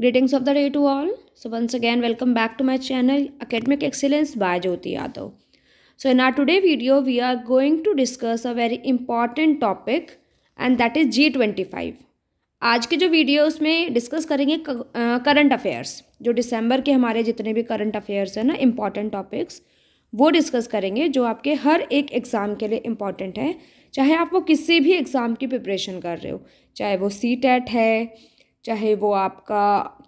greetings of the day to all so once again welcome back to my channel academic excellence by Jyoti Yadav so in our in video we are going to discuss a very important topic and that is G twenty five आज के जो video उसमें discuss करेंगे current affairs जो दिसंबर के हमारे जितने भी करंट अफेयर्स हैं ना इम्पॉर्टेंट टॉपिक्स वो डिस्कस करेंगे जो आपके हर एक एग्ज़ाम के लिए इम्पॉर्टेंट है चाहे आप वो किसी भी एग्ज़ाम की प्रिपरेशन कर रहे हो चाहे वो सी टेट e है चाहे वो आपका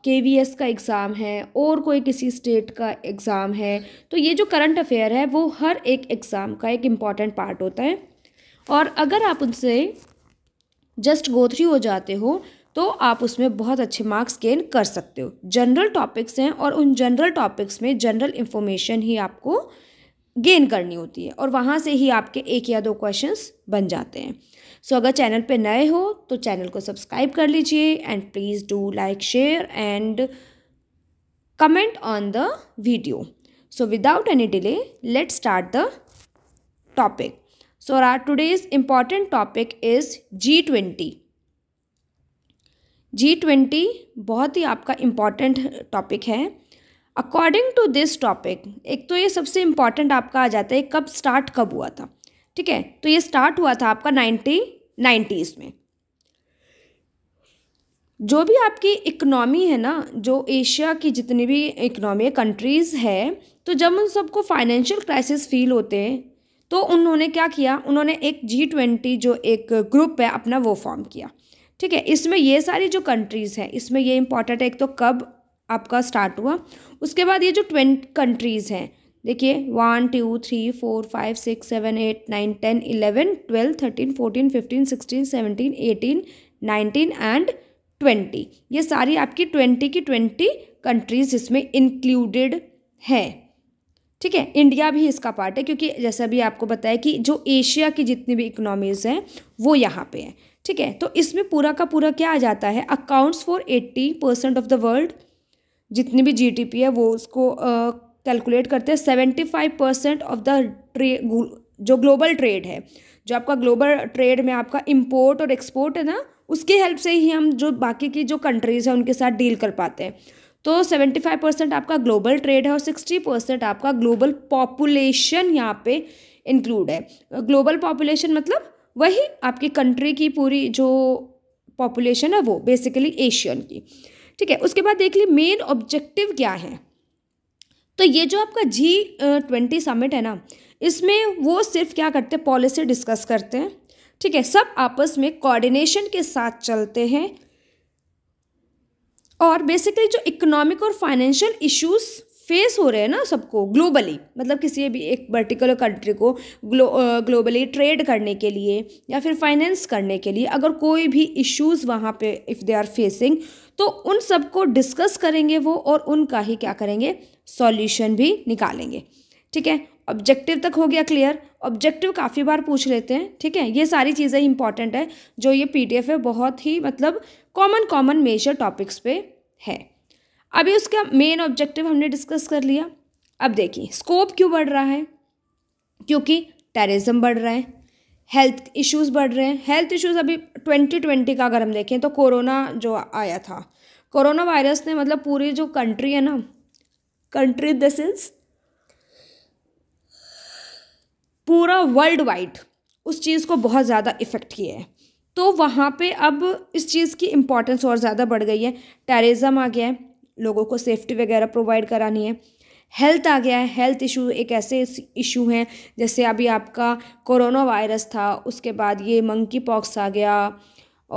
के वी एस का एग्ज़ाम है और कोई किसी स्टेट का एग्ज़ाम है तो ये जो करंट अफेयर है वो हर एक एग्ज़ाम का एक इम्पॉर्टेंट पार्ट होता है और अगर आप उनसे जस्ट गोथ्री हो जाते हो तो आप उसमें बहुत अच्छे मार्क्स गेन कर सकते हो जनरल टॉपिक्स हैं और उन जनरल टॉपिक्स में जनरल इन्फॉर्मेशन ही आपको गेन करनी होती है और वहाँ से ही आपके एक या दो क्वेश्चंस बन जाते हैं सो so, अगर चैनल पे नए हो तो चैनल को सब्सक्राइब कर लीजिए and please do like share and comment on the video so without any delay let start the topic so our today's important topic is G twenty G twenty बहुत ही आपका इम्पॉर्टेंट टॉपिक है according to this topic एक तो ये सबसे important आपका आ जाता है कब स्टार्ट कब हुआ था ठीक है तो ये स्टार्ट हुआ था आपका नाइन्टी नाइन्टीज़ में जो भी आपकी इकनॉमी है ना जो एशिया की जितनी भी इकनॉमी कंट्रीज़ है तो जब उन सबको फाइनेंशियल क्राइसिस फील होते हैं तो उन्होंने क्या किया उन्होंने एक जी ट्वेंटी जो एक ग्रुप है अपना वो फॉर्म किया ठीक है इसमें ये सारी जो कंट्रीज़ हैं इसमें ये इम्पॉर्टेंट है एक तो कब आपका स्टार्ट हुआ उसके बाद ये जो ट्वेंट कंट्रीज़ हैं देखिए one two three four five six seven eight nine ten eleven twelve thirteen fourteen fifteen sixteen seventeen eighteen nineteen and twenty ये सारी आपकी ट्वेंटी की ट्वेंटी कंट्रीज़ इसमें इंक्लूडेड है ठीक है इंडिया भी इसका पार्ट है क्योंकि जैसा भी आपको बताया कि जो एशिया की जितनी भी इकोनॉमीज़ हैं वो यहाँ पे हैं ठीक है तो इसमें पूरा का पूरा क्या आ जाता है accounts for eighty percent of the world जितनी भी जीडीपी है वो उसको कैलकुलेट करते हैं seventy five percent of the ट्रे जो ग्लोबल ट्रेड है जो आपका ग्लोबल ट्रेड में आपका इम्पोर्ट और एक्सपोर्ट है ना उसकी हेल्प से ही हम जो बाकी की जो कंट्रीज़ हैं उनके साथ डील कर पाते हैं तो सेवेंटी फाइव परसेंट आपका ग्लोबल ट्रेड है और सिक्सटी परसेंट आपका ग्लोबल पॉपुलेशन यहाँ पे इंक्लूड है ग्लोबल पॉपुलेशन मतलब वही आपकी कंट्री की पूरी जो पॉपुलेशन है वो बेसिकली एशियन की ठीक है उसके बाद देख ली मेन ऑब्जेक्टिव क्या है तो ये जो आपका जी ट्वेंटी समिट है ना इसमें वो सिर्फ क्या करते हैं पॉलिसी डिस्कस करते हैं ठीक है सब आपस में कोऑर्डिनेशन के साथ चलते हैं और बेसिकली जो इकोनॉमिक और फाइनेंशियल इश्यूज़ फेस हो रहे हैं ना सबको ग्लोबली मतलब किसी भी एक पर्टिकुलर कंट्री को ग्लो ग्लोबली ट्रेड करने के लिए या फिर फाइनेंस करने के लिए अगर कोई भी इश्यूज़ वहाँ पे इफ़ दे आर फेसिंग तो उन सबको डिस्कस करेंगे वो और उनका ही क्या करेंगे सॉल्यूशन भी निकालेंगे ठीक है ऑब्जेक्टिव तक हो गया क्लियर ऑब्जेक्टिव काफ़ी बार पूछ लेते हैं ठीक है ये सारी चीज़ें इंपॉर्टेंट है जो ये पी है बहुत ही मतलब कॉमन कॉमन मेजर टॉपिक्स पे है अभी उसका मेन ऑब्जेक्टिव हमने डिस्कस कर लिया अब देखिए स्कोप क्यों बढ़ रहा है क्योंकि टेररिज्म बढ़ रहा है हेल्थ इश्यूज़ बढ़ रहे हैं हेल्थ इश्यूज़ अभी ट्वेंटी ट्वेंटी का अगर हम देखें तो कोरोना जो आया था कोरोना वायरस ने मतलब पूरी जो कंट्री है ना कंट्री दिस इज पूरा वर्ल्ड वाइड उस चीज़ को बहुत ज़्यादा इफ़ेक्ट किया है तो वहाँ पे अब इस चीज़ की इम्पोर्टेंस और ज़्यादा बढ़ गई है टेररिज्म आ गया है लोगों को सेफ्टी वगैरह प्रोवाइड करानी है हेल्थ आ गया है हेल्थ इशू एक ऐसे इशू हैं जैसे अभी आपका कोरोना वायरस था उसके बाद ये मंकी पॉक्स आ गया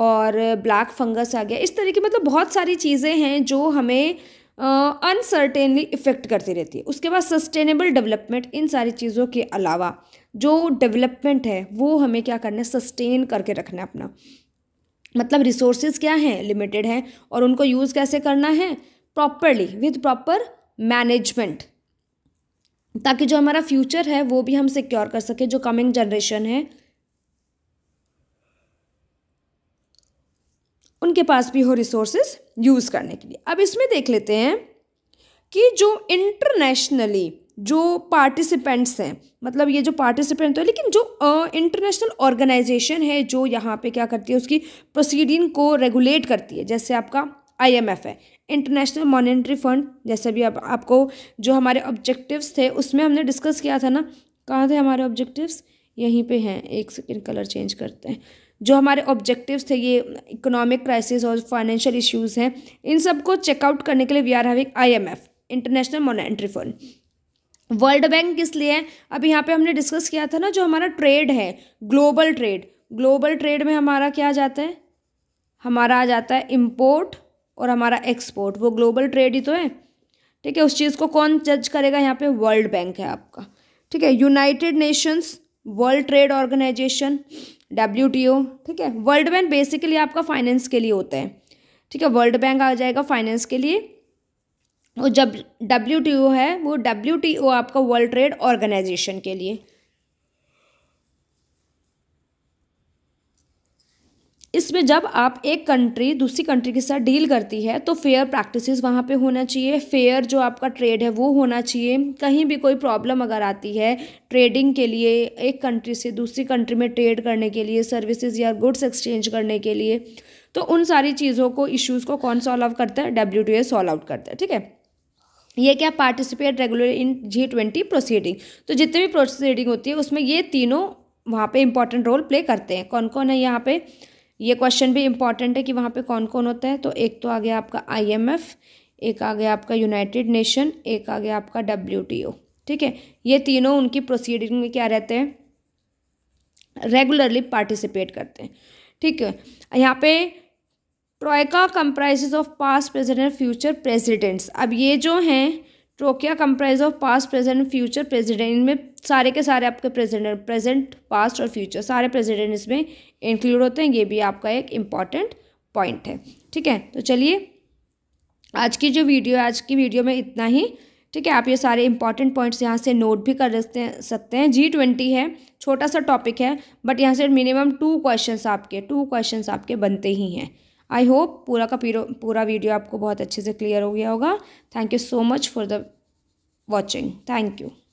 और ब्लैक फंगस आ गया इस तरीके मतलब बहुत सारी चीज़ें हैं जो हमें अनसर्टेनली uh, इफ़ेक्ट करती रहती है उसके बाद सस्टेनेबल डेवलपमेंट इन सारी चीज़ों के अलावा जो डेवलपमेंट है वो हमें क्या करना है सस्टेन करके रखना है अपना मतलब रिसोर्सेज क्या हैं लिमिटेड हैं और उनको यूज़ कैसे करना है प्रॉपरली विद प्रॉपर मैनेजमेंट ताकि जो हमारा फ्यूचर है वो भी हम सिक्योर कर सकें जो कमिंग जनरेशन है उनके पास भी हो रिसोर्सेस यूज़ करने के लिए अब इसमें देख लेते हैं कि जो इंटरनेशनली जो पार्टिसिपेंट्स हैं मतलब ये जो पार्टिसिपेंट तो है लेकिन जो इंटरनेशनल uh, ऑर्गेनाइजेशन है जो यहाँ पे क्या करती है उसकी प्रोसीडिंग को रेगुलेट करती है जैसे आपका आईएमएफ है इंटरनेशनल मॉनिटरी फंड जैसे भी आप, आपको जो हमारे ऑब्जेक्टिव्स थे उसमें हमने डिस्कस किया था ना कहाँ थे हमारे ऑब्जेक्टिव्स यहीं पे हैं एक सेकेंड कलर चेंज करते हैं जो हमारे ऑब्जेक्टिव्स थे ये इकोनॉमिक क्राइसिस और फाइनेंशियल इश्यूज़ हैं इन सबको चेकआउट करने के लिए we are having I M F international monetary fund world bank किस लिए है अब यहाँ पे हमने डिस्कस किया था ना जो हमारा ट्रेड है ग्लोबल ट्रेड ग्लोबल ट्रेड में हमारा क्या आ जाता है हमारा आ जाता है इम्पोर्ट और हमारा एक्सपोर्ट वो ग्लोबल ट्रेड ही तो है ठीक है उस चीज़ को कौन जज करेगा यहाँ पे वर्ल्ड बैंक है आपका ठीक है United Nations World Trade Organization W T O ठीक है वर्ल्ड बैंक बेसिकली आपका फाइनेंस के लिए होता है ठीक है वर्ल्ड बैंक आ जाएगा फाइनेंस के लिए और जब डब्ल्यू टी ओ है वो डब्ल्यू टी ओ आपका वर्ल्ड ट्रेड ऑर्गेनाइजेशन के लिए इसमें जब आप एक कंट्री दूसरी कंट्री के साथ डील करती है तो फेयर प्रैक्टिसेस वहाँ पे होना चाहिए फेयर जो आपका ट्रेड है वो होना चाहिए कहीं भी कोई प्रॉब्लम अगर आती है ट्रेडिंग के लिए एक कंट्री से दूसरी कंट्री में ट्रेड करने के लिए सर्विसेज या गुड्स एक्सचेंज करने के लिए तो उन सारी चीज़ों को इश्यूज़ को कौन सॉल्व आउट करता है W T A solve out करता है ठीक है ये क्या participate regular in G twenty proceeding तो जितने भी प्रोसीडिंग होती है उसमें ये तीनों वहाँ पे इम्पॉर्टेंट रोल प्ले करते हैं कौन कौन है यहाँ पे ये क्वेश्चन भी इम्पॉर्टेंट है कि वहाँ पे कौन कौन होता है तो एक तो आ गया आपका आईएमएफ एक आ गया आपका यूनाइटेड नेशन एक आ गया आपका डब्ल्यू ठीक है ये तीनों उनकी प्रोसीडिंग में क्या रहते हैं रेगुलरली पार्टिसिपेट करते हैं ठीक है यहाँ पे troika comprise of past president future presidents अब ये जो हैं troika comprise of past present future president इनमें सारे के सारे आपके प्रेजेंट प्रेजेंट पास्ट और फ्यूचर सारे प्रेजिडेंट इसमें इंक्लूड होते हैं ये भी आपका एक इम्पॉर्टेंट पॉइंट है ठीक है तो चलिए आज की जो वीडियो आज की वीडियो में इतना ही ठीक है आप ये सारे इंपॉर्टेंट पॉइंट्स यहाँ से नोट भी कर सकते हैं जी ट्वेंटी है छोटा सा टॉपिक है बट यहाँ से मिनिमम टू क्वेश्चंस आपके टू क्वेश्चंस आपके बनते ही हैं आई होप पूरा का पूरा वीडियो आपको बहुत अच्छे से क्लियर हो गया होगा thank you so much for the watching thank you